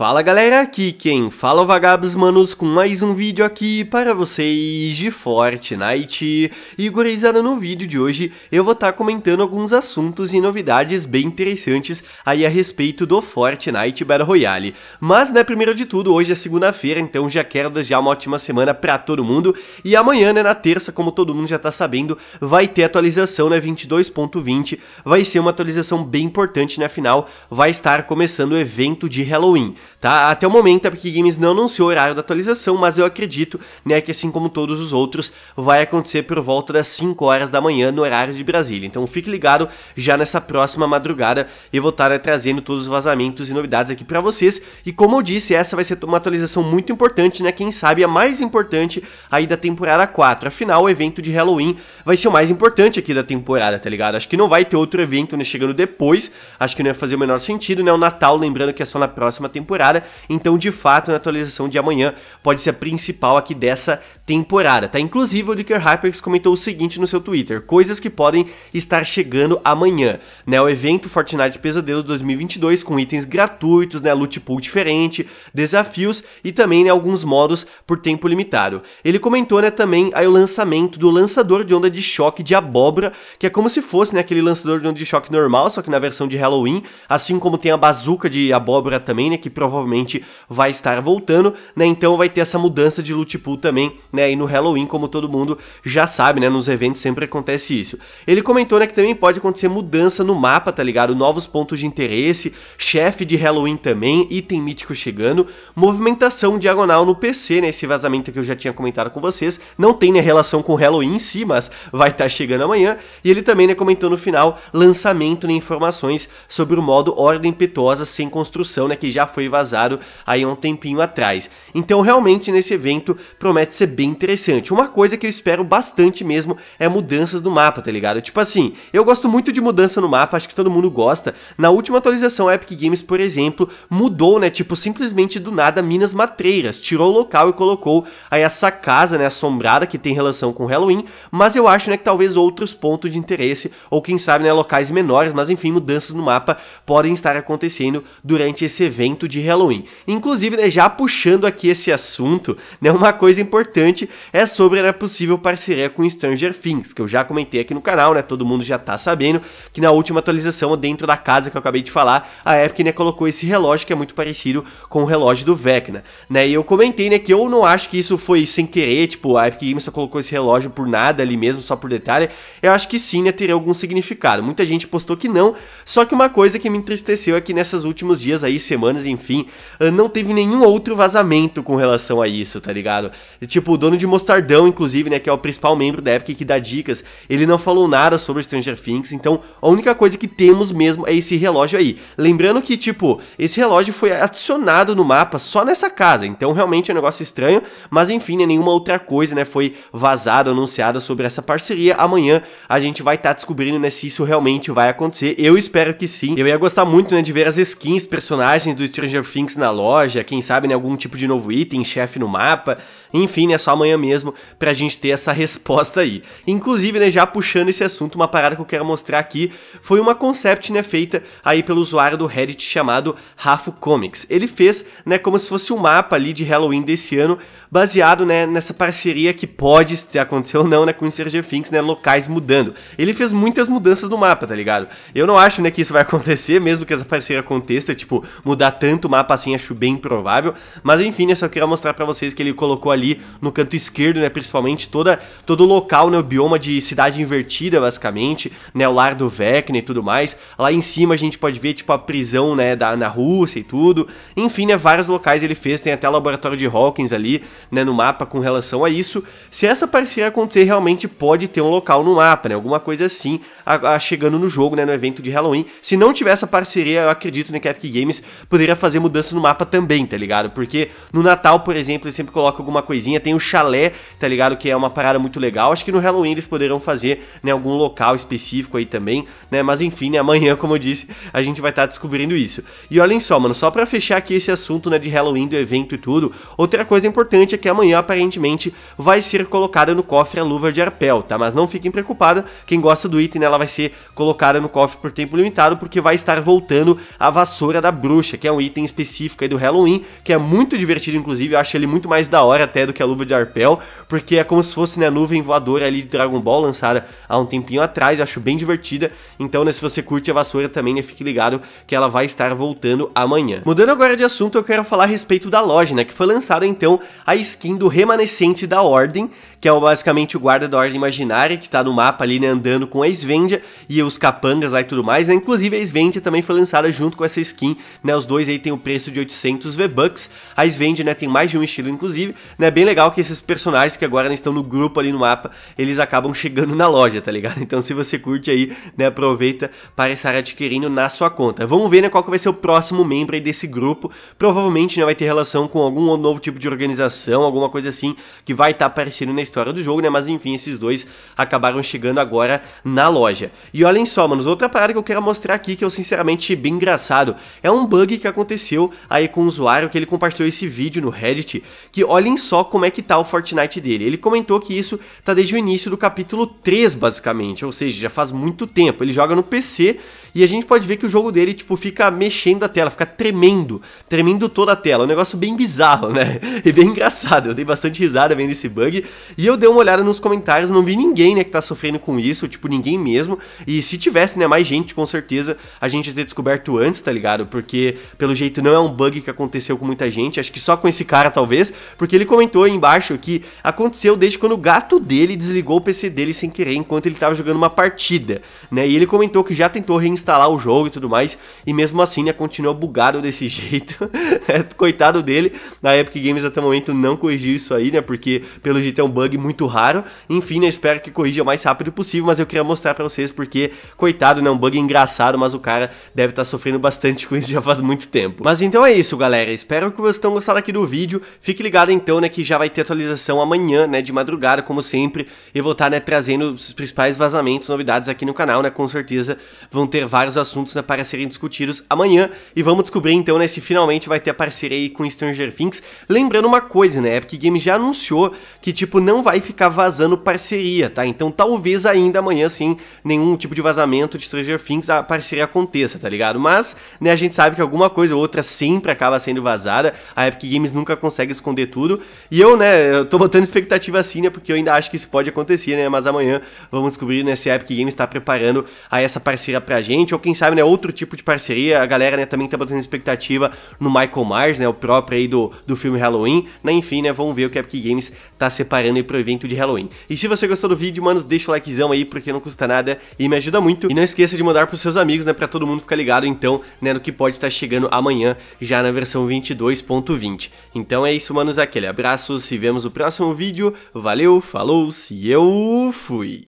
Fala galera, aqui quem fala é o Vagabos Manos com mais um vídeo aqui para vocês de Fortnite. E gurizada, no vídeo de hoje eu vou estar tá comentando alguns assuntos e novidades bem interessantes aí a respeito do Fortnite Battle Royale. Mas né, primeiro de tudo, hoje é segunda-feira, então já quero desejar uma ótima semana para todo mundo. E amanhã, né, na terça, como todo mundo já tá sabendo, vai ter atualização, né, 22.20. Vai ser uma atualização bem importante, né, afinal vai estar começando o evento de Halloween tá? Até o momento a Epic Games não anunciou o horário da atualização, mas eu acredito, né, que assim como todos os outros, vai acontecer por volta das 5 horas da manhã no horário de Brasília. Então fique ligado já nessa próxima madrugada e vou estar né, trazendo todos os vazamentos e novidades aqui para vocês. E como eu disse, essa vai ser uma atualização muito importante, né? Quem sabe a mais importante aí da temporada 4. Afinal, o evento de Halloween vai ser o mais importante aqui da temporada, tá ligado? Acho que não vai ter outro evento né, chegando depois, acho que não ia fazer o menor sentido, né? O Natal, lembrando que é só na próxima temporada temporada. Então, de fato, na atualização de amanhã pode ser a principal aqui dessa temporada, tá? Inclusive, o Licker Hyperx comentou o seguinte no seu Twitter: coisas que podem estar chegando amanhã, né? O evento Fortnite Pesadelos 2022 com itens gratuitos, né? Loot pool diferente, desafios e também né, alguns modos por tempo limitado. Ele comentou, né, também aí o lançamento do lançador de onda de choque de abóbora, que é como se fosse, né, aquele lançador de onda de choque normal, só que na versão de Halloween, assim como tem a bazuca de abóbora também, né, que provavelmente vai estar voltando, né? Então vai ter essa mudança de loot pool também, né? E no Halloween, como todo mundo já sabe, né? Nos eventos sempre acontece isso. Ele comentou, né, que também pode acontecer mudança no mapa, tá ligado? Novos pontos de interesse, chefe de Halloween também, item mítico chegando, movimentação diagonal no PC, né? Esse vazamento que eu já tinha comentado com vocês, não tem né, relação com Halloween em si, mas vai estar tá chegando amanhã. E ele também né, comentou no final lançamento de né, informações sobre o modo Ordem Petosa sem construção, né? Que já foi vazado aí há um tempinho atrás. Então realmente nesse evento promete ser bem interessante. Uma coisa que eu espero bastante mesmo é mudanças no mapa, tá ligado? Tipo assim, eu gosto muito de mudança no mapa, acho que todo mundo gosta. Na última atualização a Epic Games, por exemplo, mudou, né, tipo simplesmente do nada Minas Matreiras, tirou o local e colocou aí essa casa, né, assombrada que tem relação com Halloween, mas eu acho, né, que talvez outros pontos de interesse ou quem sabe, né, locais menores, mas enfim, mudanças no mapa podem estar acontecendo durante esse evento de de Halloween. Inclusive, né, já puxando aqui esse assunto, né, uma coisa importante é sobre a possível parceria com Stranger Things, que eu já comentei aqui no canal, né, todo mundo já tá sabendo, que na última atualização dentro da casa que eu acabei de falar, a Epic né, colocou esse relógio que é muito parecido com o relógio do Vecna, né, e eu comentei né, que eu não acho que isso foi sem querer, tipo, a Epic Games só colocou esse relógio por nada ali mesmo, só por detalhe, eu acho que sim, né, teria algum significado. Muita gente postou que não, só que uma coisa que me entristeceu é que nessas últimos dias aí, semanas, enfim, enfim, ah, não teve nenhum outro vazamento com relação a isso, tá ligado? tipo, o dono de Mostardão, inclusive, né, que é o principal membro da Epic que dá dicas, ele não falou nada sobre Stranger Things, então a única coisa que temos mesmo é esse relógio aí. Lembrando que, tipo, esse relógio foi adicionado no mapa só nessa casa, então realmente é um negócio estranho, mas enfim, né, nenhuma outra coisa, né, foi vazada, anunciada sobre essa parceria. Amanhã a gente vai estar tá descobrindo, né, se isso realmente vai acontecer. Eu espero que sim. Eu ia gostar muito, né, de ver as skins, personagens do Stranger Stranger Things na loja, quem sabe né, algum tipo de novo item, chefe no mapa. Enfim, né, só amanhã mesmo pra gente ter essa resposta aí. Inclusive, né, já puxando esse assunto, uma parada que eu quero mostrar aqui foi uma concept, né, feita aí pelo usuário do Reddit chamado Rafa Comics. Ele fez, né, como se fosse um mapa ali de Halloween desse ano, baseado, né, nessa parceria que pode ter acontecido ou não, né, com o Stranger Things, né, locais mudando. Ele fez muitas mudanças no mapa, tá ligado? Eu não acho, né, que isso vai acontecer, mesmo que essa parceria aconteça, tipo, mudar tanto o mapa assim, acho bem improvável, mas enfim, né, só queria mostrar para vocês que ele colocou ali ali no canto esquerdo, né? Principalmente toda, todo o local, né? O bioma de cidade invertida, basicamente, né? O lar do Vecna e tudo mais. Lá em cima a gente pode ver, tipo, a prisão, né? Da, na Rússia e tudo. Enfim, né? Vários locais ele fez, tem até o laboratório de Hawkins ali, né? No mapa com relação a isso. Se essa parceria acontecer, realmente pode ter um local no mapa, né? Alguma coisa assim, a, a chegando no jogo, né? No evento de Halloween. Se não tiver essa parceria, eu acredito, né? Que a Epic Games poderia fazer mudança no mapa também, tá ligado? Porque no Natal, por exemplo, ele sempre coloca alguma coisa coisinha. Tem o chalé, tá ligado? Que é uma parada muito legal. Acho que no Halloween eles poderão fazer em né, algum local específico aí também, né? Mas enfim, né, amanhã, como eu disse, a gente vai estar tá descobrindo isso. E olhem só, mano, só para fechar aqui esse assunto, né, de Halloween, do evento e tudo, outra coisa importante é que amanhã, aparentemente, vai ser colocada no cofre a luva de arpel, tá? Mas não fiquem preocupados, quem gosta do item, né, ela vai ser colocada no cofre por tempo limitado, porque vai estar voltando a vassoura da bruxa, que é um item específico aí do Halloween, que é muito divertido, inclusive, eu acho ele muito mais da hora até até do que é a luva de arpel, porque é como se fosse né, a nuvem voadora ali de Dragon Ball lançada há um tempinho atrás, acho bem divertida. Então, né, se você curte a vassoura também, né, fique ligado que ela vai estar voltando amanhã. Mudando agora de assunto, eu quero falar a respeito da loja, né, que foi lançada então a skin do remanescente da Ordem, que é basicamente o guarda da ordem imaginária, que tá no mapa ali, né, andando com a Svendia e os capangas lá e tudo mais, né? Inclusive a Svendia também foi lançada junto com essa skin, né? Os dois aí tem o preço de 800 V-Bucks. A Svendia, né, tem mais de um estilo inclusive, né? Bem legal que esses personagens que agora né, estão no grupo ali no mapa, eles acabam chegando na loja, tá ligado? Então se você curte aí, né, aproveita para estar adquirindo na sua conta. Vamos ver, né, qual que vai ser o próximo membro aí desse grupo. Provavelmente, né, vai ter relação com algum novo tipo de organização, alguma coisa assim que vai estar tá aparecendo na história do jogo, né? Mas enfim, esses dois acabaram chegando agora na loja. E olhem só, manos, outra parada que eu quero mostrar aqui que eu sinceramente bem engraçado é um bug que aconteceu aí com um usuário que ele compartilhou esse vídeo no Reddit. Que olhem só como é que tá o Fortnite dele. Ele comentou que isso tá desde o início do capítulo 3, basicamente, ou seja, já faz muito tempo. Ele joga no PC e a gente pode ver que o jogo dele, tipo, fica mexendo a tela, fica tremendo, tremendo toda a tela. É um negócio bem bizarro, né? E bem engraçado. Eu dei bastante risada vendo esse bug. E eu dei uma olhada nos comentários, não vi ninguém, né, que tá sofrendo com isso, tipo, ninguém mesmo. E se tivesse, né, mais gente, com certeza a gente ia ter descoberto antes, tá ligado? Porque, pelo jeito, não é um bug que aconteceu com muita gente, acho que só com esse cara, talvez, porque ele comentou aí embaixo que aconteceu desde quando o gato dele desligou o PC dele sem querer enquanto ele tava jogando uma partida, né? E ele comentou que já tentou reinstalar o jogo e tudo mais, e mesmo assim, né, continua bugado desse jeito. É, coitado dele, na Epic Games até o momento não corrigiu isso aí, né? Porque, pelo jeito, é um bug bug muito raro. Enfim, eu né, espero que corrija o mais rápido possível, mas eu queria mostrar pra vocês porque, coitado, né? Um bug engraçado, mas o cara deve estar tá sofrendo bastante com isso já faz muito tempo. Mas então é isso, galera. Espero que vocês tenham gostado aqui do vídeo. Fique ligado então, né, que já vai ter atualização amanhã, né, de madrugada, como sempre. E vou estar, tá, né, trazendo os principais vazamentos, novidades aqui no canal, né? Com certeza vão ter vários assuntos, né, para serem discutidos amanhã. E vamos descobrir então, né, se finalmente vai ter a parceria aí com Stranger Things. Lembrando uma coisa, né, Epic Games já anunciou que, tipo, não não vai ficar vazando parceria, tá? Então talvez ainda amanhã, sim, nenhum tipo de vazamento de Stranger Things, a parceria aconteça, tá ligado? Mas, né, a gente sabe que alguma coisa ou outra sempre acaba sendo vazada, a Epic Games nunca consegue esconder tudo, e eu, né, eu tô botando expectativa assim, né, porque eu ainda acho que isso pode acontecer, né, mas amanhã vamos descobrir, né, se a Epic Games tá preparando a essa parceria pra gente, ou quem sabe, né, outro tipo de parceria, a galera, né, também tá botando expectativa no Michael Myers, né, o próprio aí do, do filme Halloween, né, enfim, né, vamos ver o que a Epic Games tá separando aí pro evento de Halloween. E se você gostou do vídeo, manos, deixa o likezão aí, porque não custa nada e me ajuda muito. E não esqueça de mandar pros seus amigos, né, pra todo mundo ficar ligado, então, né, no que pode estar tá chegando amanhã, já na versão 22.20. Então é isso, manos, aquele abraço, se vemos no próximo vídeo, valeu, falou, se eu fui!